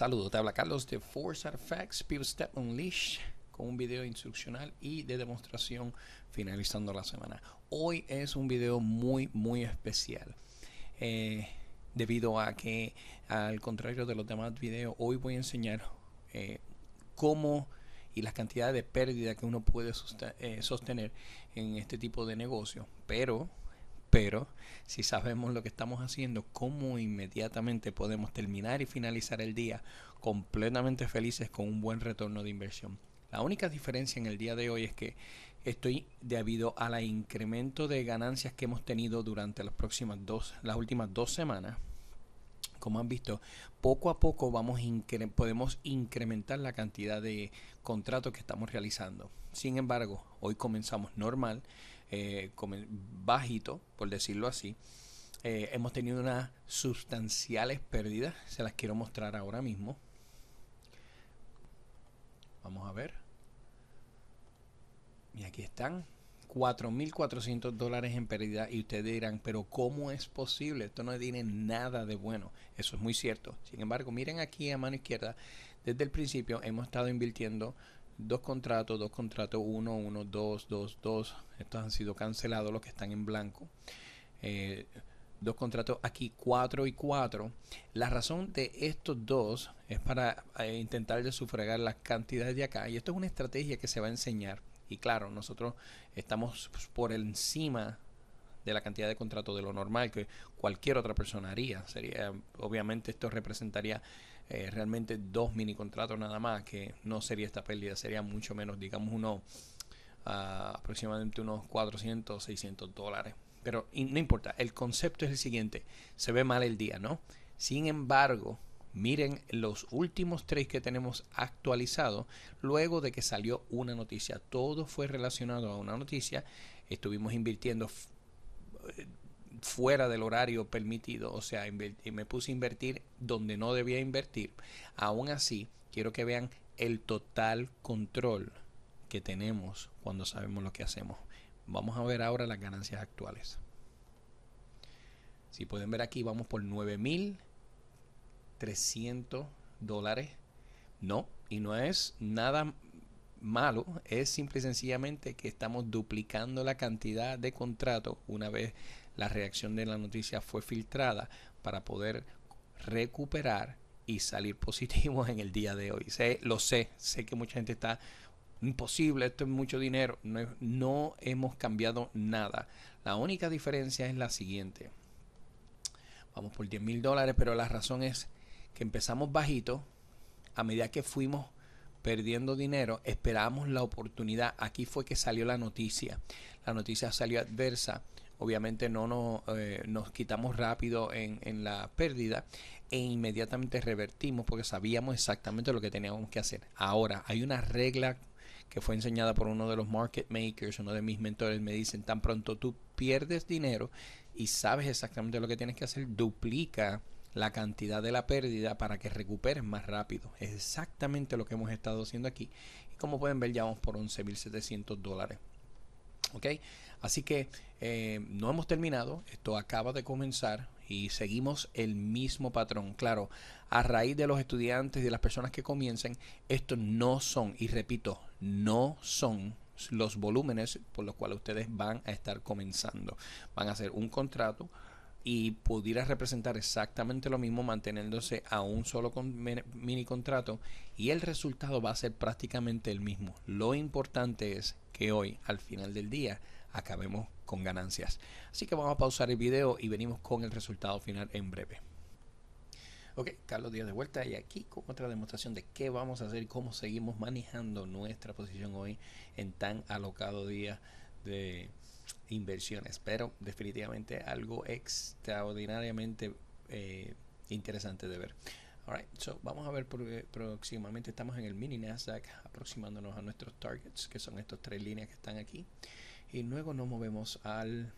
Saludos, te habla Carlos de Force Facts, People Step Unleash, con un video instruccional y de demostración finalizando la semana. Hoy es un video muy, muy especial. Eh, debido a que, al contrario de los demás videos, hoy voy a enseñar eh, cómo y las cantidades de pérdida que uno puede eh, sostener en este tipo de negocio. Pero pero si sabemos lo que estamos haciendo, cómo inmediatamente podemos terminar y finalizar el día completamente felices con un buen retorno de inversión. La única diferencia en el día de hoy es que estoy debido al incremento de ganancias que hemos tenido durante las, próximas dos, las últimas dos semanas. Como han visto, poco a poco vamos podemos incrementar la cantidad de contratos que estamos realizando. Sin embargo, hoy comenzamos normal eh, bajito, por decirlo así. Eh, hemos tenido unas sustanciales pérdidas, se las quiero mostrar ahora mismo. Vamos a ver. Y aquí están. 4.400 dólares en pérdida y ustedes dirán, pero ¿cómo es posible? Esto no tiene nada de bueno. Eso es muy cierto. Sin embargo, miren aquí a mano izquierda, desde el principio hemos estado invirtiendo dos contratos, dos contratos, uno, uno, dos, dos, dos. Estos han sido cancelados, los que están en blanco. Eh, dos contratos aquí, cuatro y cuatro. La razón de estos dos es para eh, intentar de sufragar las cantidades de acá. Y esto es una estrategia que se va a enseñar. Y claro, nosotros estamos pues, por encima de la cantidad de contratos de lo normal que cualquier otra persona haría. Sería, obviamente esto representaría eh, realmente dos mini contratos nada más, que no sería esta pérdida, sería mucho menos, digamos unos ah, aproximadamente unos 400, 600 dólares. Pero no importa, el concepto es el siguiente, se ve mal el día, ¿no? Sin embargo, miren los últimos tres que tenemos actualizados luego de que salió una noticia. Todo fue relacionado a una noticia. Estuvimos invirtiendo fuera del horario permitido, o sea, me puse a invertir donde no debía invertir. Aún así, quiero que vean el total control que tenemos cuando sabemos lo que hacemos. Vamos a ver ahora las ganancias actuales. Si pueden ver aquí, vamos por 9.300 dólares. No, y no es nada malo es simple y sencillamente que estamos duplicando la cantidad de contratos una vez la reacción de la noticia fue filtrada para poder recuperar y salir positivos en el día de hoy. Sé, lo sé, sé que mucha gente está imposible, esto es mucho dinero. No, no hemos cambiado nada. La única diferencia es la siguiente. Vamos por 10 mil dólares, pero la razón es que empezamos bajito a medida que fuimos perdiendo dinero, esperamos la oportunidad. Aquí fue que salió la noticia. La noticia salió adversa. Obviamente no eh, nos, quitamos rápido en, en, la pérdida e inmediatamente revertimos porque sabíamos exactamente lo que teníamos que hacer. Ahora, hay una regla que fue enseñada por uno de los market makers, uno de mis mentores, me dicen, tan pronto tú pierdes dinero y sabes exactamente lo que tienes que hacer, duplica la cantidad de la pérdida para que recuperen más rápido. Es exactamente lo que hemos estado haciendo aquí. Y como pueden ver, ya vamos por 11.700 dólares. ¿Ok? Así que eh, no hemos terminado. Esto acaba de comenzar y seguimos el mismo patrón. Claro, a raíz de los estudiantes y de las personas que comiencen, estos no son, y repito, no son los volúmenes por los cuales ustedes van a estar comenzando. Van a hacer un contrato y pudiera representar exactamente lo mismo manteniéndose a un solo mini contrato y el resultado va a ser prácticamente el mismo. Lo importante es que hoy, al final del día, acabemos con ganancias. Así que vamos a pausar el video y venimos con el resultado final en breve. Ok, Carlos Díaz de vuelta y aquí con otra demostración de qué vamos a hacer, y cómo seguimos manejando nuestra posición hoy en tan alocado día de inversiones, pero definitivamente algo extraordinariamente eh, interesante de ver. Alright, so vamos a ver por, eh, próximamente, estamos en el mini Nasdaq aproximándonos a nuestros targets, que son estas tres líneas que están aquí. Y luego nos movemos al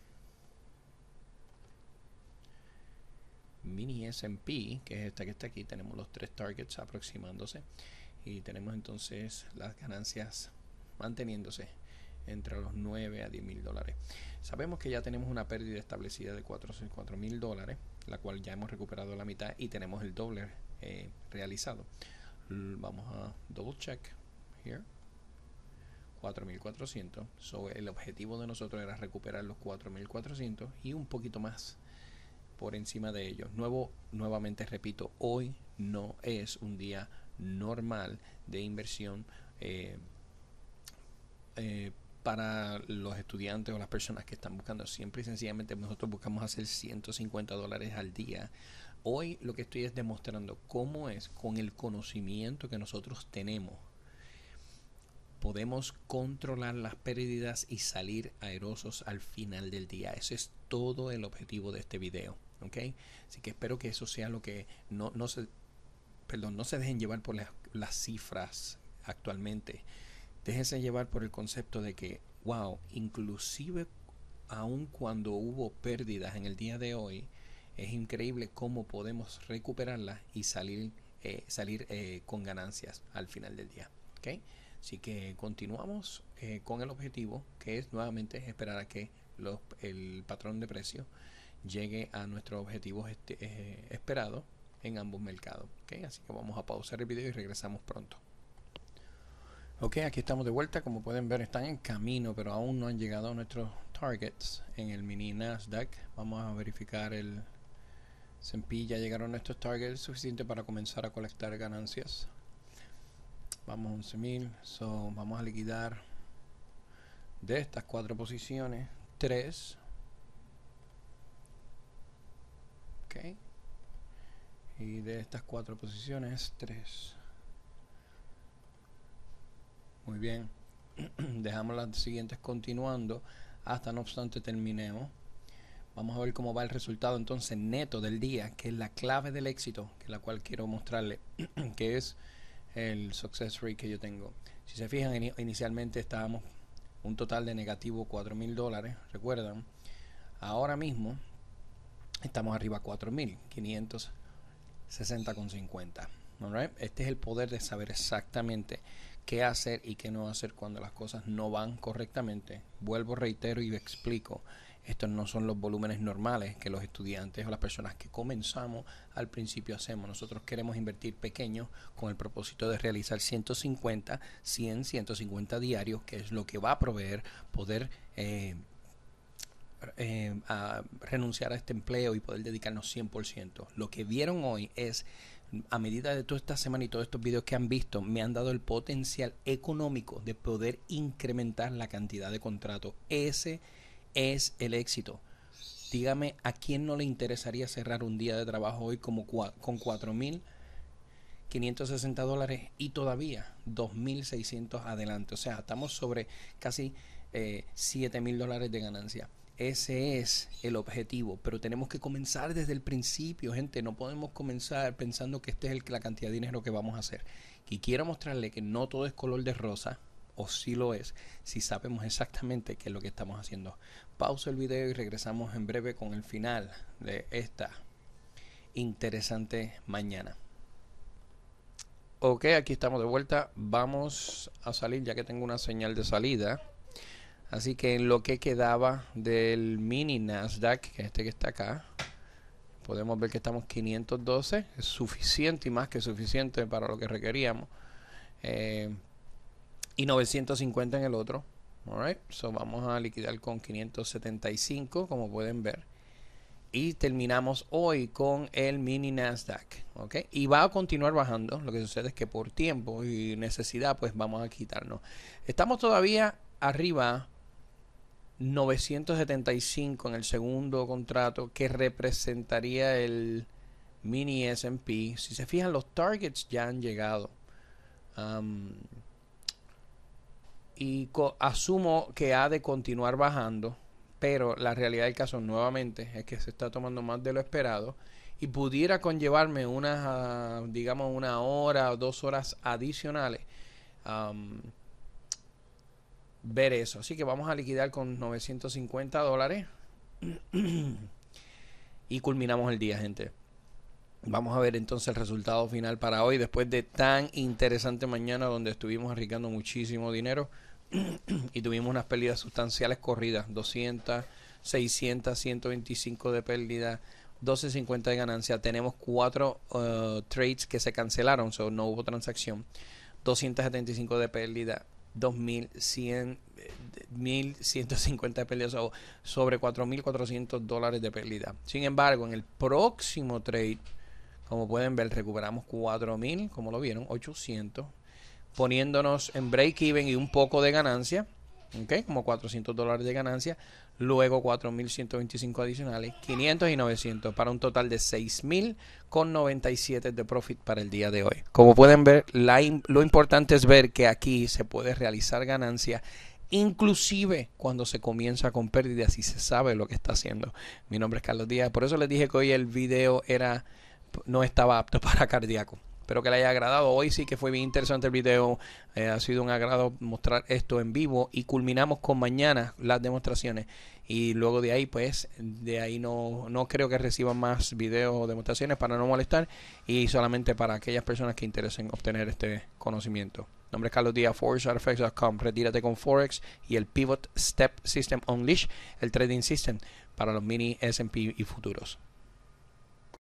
mini S&P, que es esta que está aquí, tenemos los tres targets aproximándose y tenemos entonces las ganancias manteniéndose entre los 9 a 10 mil dólares. Sabemos que ya tenemos una pérdida establecida de 4 mil dólares, la cual ya hemos recuperado la mitad y tenemos el doble eh, realizado. Vamos a double check here. 4.400. So, el objetivo de nosotros era recuperar los mil 400 y un poquito más por encima de ellos. Nuevo, nuevamente repito, hoy no es un día normal de inversión eh, eh, para los estudiantes o las personas que están buscando. Siempre y sencillamente nosotros buscamos hacer 150 dólares al día. Hoy lo que estoy es demostrando cómo es con el conocimiento que nosotros tenemos podemos controlar las pérdidas y salir aerosos al final del día. Ese es todo el objetivo de este video. ¿ok? Así que espero que eso sea lo que no, no se perdón, no se dejen llevar por las cifras actualmente déjense llevar por el concepto de que, wow, inclusive aun cuando hubo pérdidas en el día de hoy, es increíble cómo podemos recuperarlas y salir, eh, salir eh, con ganancias al final del día. ¿okay? Así que continuamos eh, con el objetivo, que es nuevamente esperar a que el patrón de precio llegue a nuestros objetivos este, esperados en ambos mercados. Así que vamos a pausar el video y regresamos pronto. Ok, aquí estamos de vuelta. Como pueden ver, están en camino, pero aún no han llegado nuestros targets en el mini Nasdaq. Vamos a verificar el S&P. Ya llegaron nuestros targets suficiente para comenzar a colectar ganancias. Vamos a 11.000. So, vamos a liquidar de estas cuatro posiciones, tres. Ok. Y de estas cuatro posiciones, tres. Muy bien. Dejamos las siguientes continuando hasta no obstante terminemos. Vamos a ver cómo va el resultado entonces neto del día, que es la clave del éxito, que es la cual quiero mostrarle, que es el success rate que yo tengo. Si se fijan, inicialmente estábamos un total de negativo cuatro mil dólares, recuerdan. Ahora mismo estamos arriba a 50 Right? Este es el poder de saber exactamente qué hacer y qué no hacer cuando las cosas no van correctamente. Vuelvo, reitero y explico. Estos no son los volúmenes normales que los estudiantes o las personas que comenzamos al principio hacemos. Nosotros queremos invertir pequeños con el propósito de realizar 150, 100, 150 diarios, que es lo que va a proveer poder eh, eh, renunciar a este empleo y poder dedicarnos 100%. Lo que vieron hoy es a medida de toda esta semana y todos estos videos que han visto, me han dado el potencial económico de poder incrementar la cantidad de contratos. Ese es el éxito. Dígame a quién no le interesaría cerrar un día de trabajo hoy como con 4.560 dólares y todavía 2.600 adelante. O sea, estamos sobre casi eh, 7.000 dólares de ganancia. Ese es el objetivo, pero tenemos que comenzar desde el principio, gente. No podemos comenzar pensando que este es el, la cantidad de dinero que vamos a hacer. Y quiero mostrarle que no todo es color de rosa, o si lo es, si sabemos exactamente qué es lo que estamos haciendo. Pausa el video y regresamos en breve con el final de esta interesante mañana. Ok, aquí estamos de vuelta. Vamos a salir ya que tengo una señal de salida. Así que en lo que quedaba del mini Nasdaq, que es este que está acá, podemos ver que estamos 512, es suficiente y más que suficiente para lo que requeríamos. Eh, y 950 en el otro. Alright, so vamos a liquidar con 575, como pueden ver. Y terminamos hoy con el mini Nasdaq. ¿ok? Y va a continuar bajando. Lo que sucede es que por tiempo y necesidad, pues vamos a quitarnos. Estamos todavía arriba 975 en el segundo contrato que representaría el mini SP. Si se fijan, los targets ya han llegado. Um, y asumo que ha de continuar bajando, pero la realidad del caso nuevamente es que se está tomando más de lo esperado y pudiera conllevarme unas, ah, digamos, una hora o dos horas adicionales. Um, ver eso. Así que vamos a liquidar con 950 dólares. y culminamos el día, gente. Vamos a ver entonces el resultado final para hoy, después de tan interesante mañana donde estuvimos arriesgando muchísimo dinero y tuvimos unas pérdidas sustanciales corridas, 200, 600, 125 de pérdida, 12.50 de ganancia. Tenemos cuatro uh, trades que se cancelaron, so no hubo transacción, 275 de pérdida, 2.100 1.150 pérdidas o sobre 4.400 dólares de pérdida. Sin embargo, en el próximo trade, como pueden ver, recuperamos 4.000, como lo vieron, 800, poniéndonos en break-even y un poco de ganancia como 400 dólares de ganancia, luego 4.125 adicionales, 500 y 900, para un total de 6.097 de profit para el día de hoy. Como pueden ver, lo importante es ver que aquí se puede realizar ganancia inclusive cuando se comienza con pérdidas y se sabe lo que está haciendo. Mi nombre es Carlos Díaz, por eso les dije que hoy el video era no estaba apto para cardíaco. Espero que le haya agradado. Hoy sí que fue bien interesante el video. Eh, ha sido un agrado mostrar esto en vivo. Y culminamos con mañana las demostraciones. Y luego de ahí, pues, de ahí no, no creo que reciban más videos o demostraciones para no molestar. Y solamente para aquellas personas que interesen obtener este conocimiento. nombre es Carlos Díaz, ForexRFX.com. Retírate con Forex y el Pivot Step System Unleash, el Trading System para los mini SP y futuros.